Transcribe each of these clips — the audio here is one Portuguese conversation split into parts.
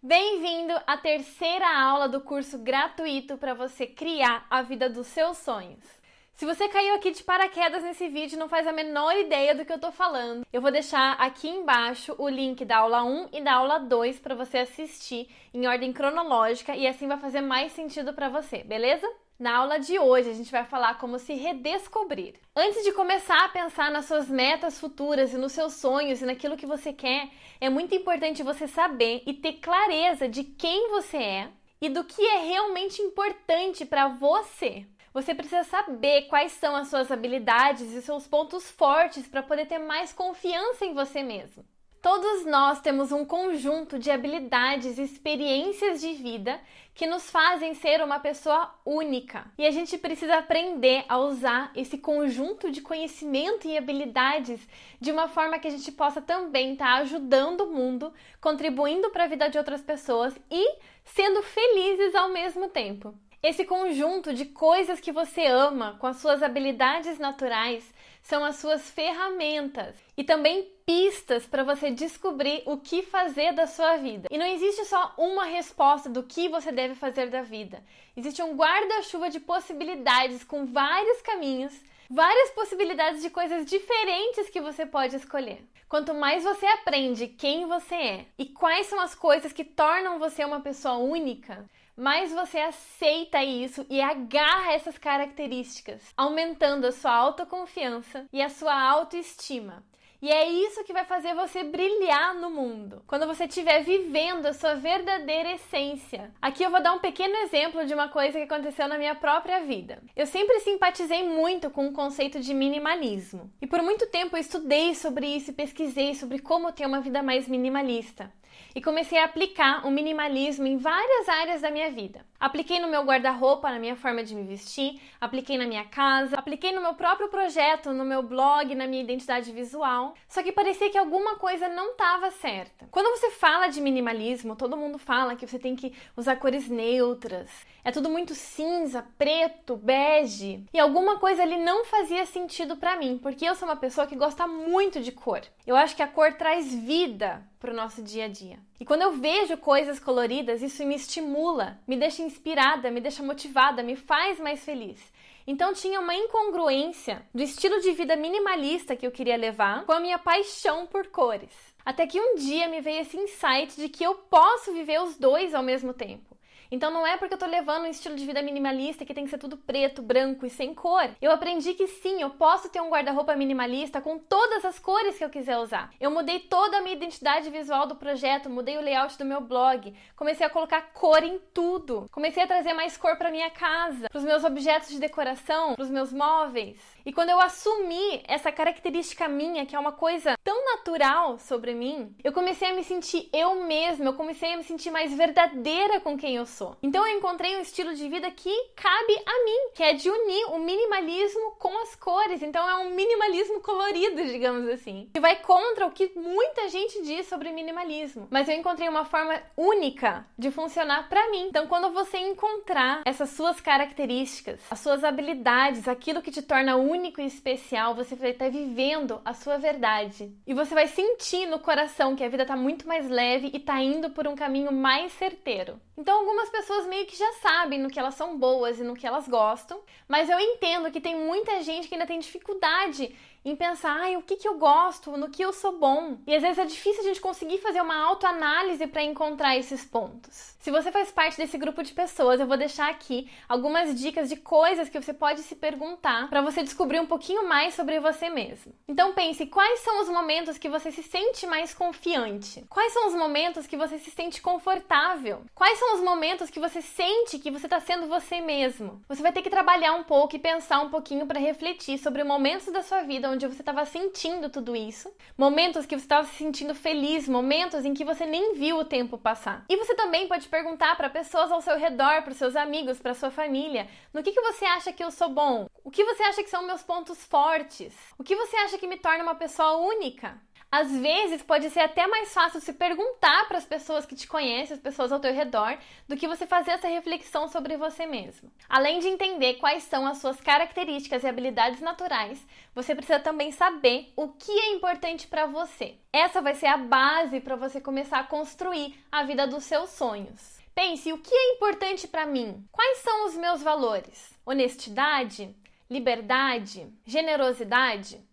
Bem-vindo à terceira aula do curso gratuito para você criar a vida dos seus sonhos. Se você caiu aqui de paraquedas nesse vídeo não faz a menor ideia do que eu tô falando, eu vou deixar aqui embaixo o link da aula 1 e da aula 2 para você assistir em ordem cronológica e assim vai fazer mais sentido para você, beleza? Na aula de hoje, a gente vai falar como se redescobrir. Antes de começar a pensar nas suas metas futuras e nos seus sonhos e naquilo que você quer, é muito importante você saber e ter clareza de quem você é e do que é realmente importante para você. Você precisa saber quais são as suas habilidades e seus pontos fortes para poder ter mais confiança em você mesmo. Todos nós temos um conjunto de habilidades e experiências de vida que nos fazem ser uma pessoa única. E a gente precisa aprender a usar esse conjunto de conhecimento e habilidades de uma forma que a gente possa também estar tá ajudando o mundo, contribuindo para a vida de outras pessoas e sendo felizes ao mesmo tempo. Esse conjunto de coisas que você ama com as suas habilidades naturais são as suas ferramentas e também pistas para você descobrir o que fazer da sua vida. E não existe só uma resposta do que você deve fazer da vida. Existe um guarda-chuva de possibilidades com vários caminhos, várias possibilidades de coisas diferentes que você pode escolher. Quanto mais você aprende quem você é e quais são as coisas que tornam você uma pessoa única, mais você aceita isso e agarra essas características, aumentando a sua autoconfiança e a sua autoestima. E é isso que vai fazer você brilhar no mundo. Quando você estiver vivendo a sua verdadeira essência. Aqui eu vou dar um pequeno exemplo de uma coisa que aconteceu na minha própria vida. Eu sempre simpatizei muito com o conceito de minimalismo. E por muito tempo eu estudei sobre isso e pesquisei sobre como ter uma vida mais minimalista. E comecei a aplicar o minimalismo em várias áreas da minha vida. Apliquei no meu guarda-roupa, na minha forma de me vestir, apliquei na minha casa, apliquei no meu próprio projeto, no meu blog, na minha identidade visual. Só que parecia que alguma coisa não estava certa. Quando você fala de minimalismo, todo mundo fala que você tem que usar cores neutras. É tudo muito cinza, preto, bege. E alguma coisa ali não fazia sentido para mim, porque eu sou uma pessoa que gosta muito de cor. Eu acho que a cor traz vida para o nosso dia a dia. E quando eu vejo coisas coloridas, isso me estimula, me deixa inspirada, me deixa motivada, me faz mais feliz. Então tinha uma incongruência do estilo de vida minimalista que eu queria levar com a minha paixão por cores. Até que um dia me veio esse insight de que eu posso viver os dois ao mesmo tempo. Então não é porque eu tô levando um estilo de vida minimalista que tem que ser tudo preto, branco e sem cor. Eu aprendi que sim, eu posso ter um guarda-roupa minimalista com todas as cores que eu quiser usar. Eu mudei toda a minha identidade visual do projeto, mudei o layout do meu blog, comecei a colocar cor em tudo. Comecei a trazer mais cor para minha casa, para os meus objetos de decoração, para os meus móveis. E quando eu assumi essa característica minha, que é uma coisa tão natural sobre mim, eu comecei a me sentir eu mesma, eu comecei a me sentir mais verdadeira com quem eu sou passou. Então eu encontrei um estilo de vida que cabe a mim, que é de unir o minimalismo com as cores. Então é um minimalismo colorido, digamos assim, que vai contra o que muita gente diz sobre minimalismo. Mas eu encontrei uma forma única de funcionar para mim. Então quando você encontrar essas suas características, as suas habilidades, aquilo que te torna único e especial, você vai estar tá vivendo a sua verdade. E você vai sentir no coração que a vida tá muito mais leve e tá indo por um caminho mais certeiro. Então algumas as pessoas meio que já sabem no que elas são boas e no que elas gostam, mas eu entendo que tem muita gente que ainda tem dificuldade em pensar, ai, o que, que eu gosto, no que eu sou bom. E às vezes é difícil a gente conseguir fazer uma autoanálise para encontrar esses pontos. Se você faz parte desse grupo de pessoas, eu vou deixar aqui algumas dicas de coisas que você pode se perguntar para você descobrir um pouquinho mais sobre você mesmo. Então pense, quais são os momentos que você se sente mais confiante? Quais são os momentos que você se sente confortável? Quais são os momentos que você sente que você está sendo você mesmo? Você vai ter que trabalhar um pouco e pensar um pouquinho para refletir sobre momentos da sua vida onde onde você estava sentindo tudo isso, momentos que você estava se sentindo feliz, momentos em que você nem viu o tempo passar. E você também pode perguntar para pessoas ao seu redor, para seus amigos, para sua família, no que, que você acha que eu sou bom? O que você acha que são meus pontos fortes? O que você acha que me torna uma pessoa única? Às vezes pode ser até mais fácil se perguntar para as pessoas que te conhecem, as pessoas ao teu redor, do que você fazer essa reflexão sobre você mesmo. Além de entender quais são as suas características e habilidades naturais, você precisa também saber o que é importante para você. Essa vai ser a base para você começar a construir a vida dos seus sonhos. Pense, o que é importante para mim? Quais são os meus valores? Honestidade? Liberdade? Generosidade?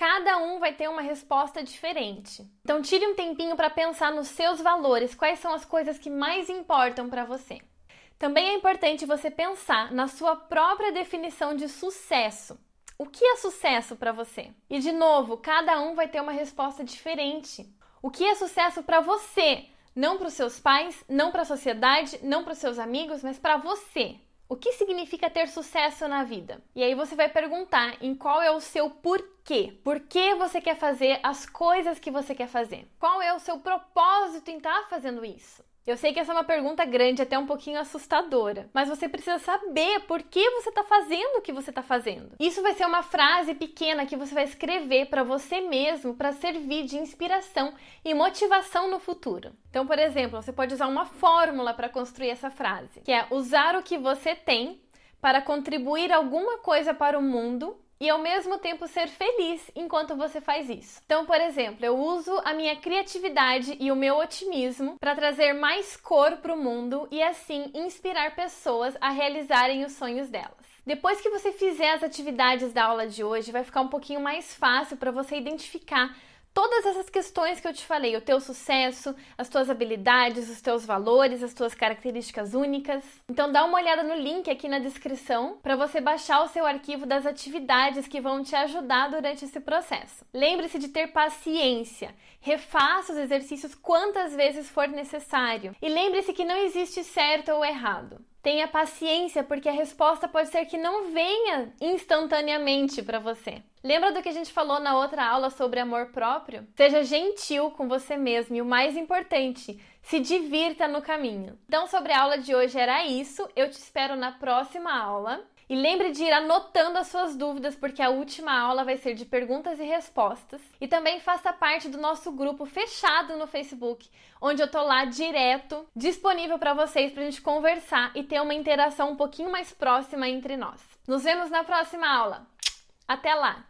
Cada um vai ter uma resposta diferente. Então tire um tempinho para pensar nos seus valores, quais são as coisas que mais importam para você. Também é importante você pensar na sua própria definição de sucesso. O que é sucesso para você? E de novo, cada um vai ter uma resposta diferente. O que é sucesso para você? Não para os seus pais, não para a sociedade, não para os seus amigos, mas para você. O que significa ter sucesso na vida? E aí você vai perguntar em qual é o seu porquê. Por que você quer fazer as coisas que você quer fazer? Qual é o seu propósito em estar tá fazendo isso? Eu sei que essa é uma pergunta grande, até um pouquinho assustadora, mas você precisa saber por que você está fazendo o que você está fazendo. Isso vai ser uma frase pequena que você vai escrever para você mesmo para servir de inspiração e motivação no futuro. Então, por exemplo, você pode usar uma fórmula para construir essa frase, que é usar o que você tem para contribuir alguma coisa para o mundo e ao mesmo tempo ser feliz enquanto você faz isso. Então, por exemplo, eu uso a minha criatividade e o meu otimismo para trazer mais cor para o mundo e assim inspirar pessoas a realizarem os sonhos delas. Depois que você fizer as atividades da aula de hoje, vai ficar um pouquinho mais fácil para você identificar todas essas questões que eu te falei, o teu sucesso, as tuas habilidades, os teus valores, as tuas características únicas. Então dá uma olhada no link aqui na descrição para você baixar o seu arquivo das atividades que vão te ajudar durante esse processo. Lembre-se de ter paciência. Refaça os exercícios quantas vezes for necessário. E lembre-se que não existe certo ou errado. Tenha paciência, porque a resposta pode ser que não venha instantaneamente para você. Lembra do que a gente falou na outra aula sobre amor próprio? Seja gentil com você mesmo e o mais importante, se divirta no caminho. Então, sobre a aula de hoje era isso. Eu te espero na próxima aula. E lembre de ir anotando as suas dúvidas, porque a última aula vai ser de perguntas e respostas. E também faça parte do nosso grupo fechado no Facebook, onde eu tô lá direto, disponível para vocês para a gente conversar e ter uma interação um pouquinho mais próxima entre nós. Nos vemos na próxima aula. Até lá!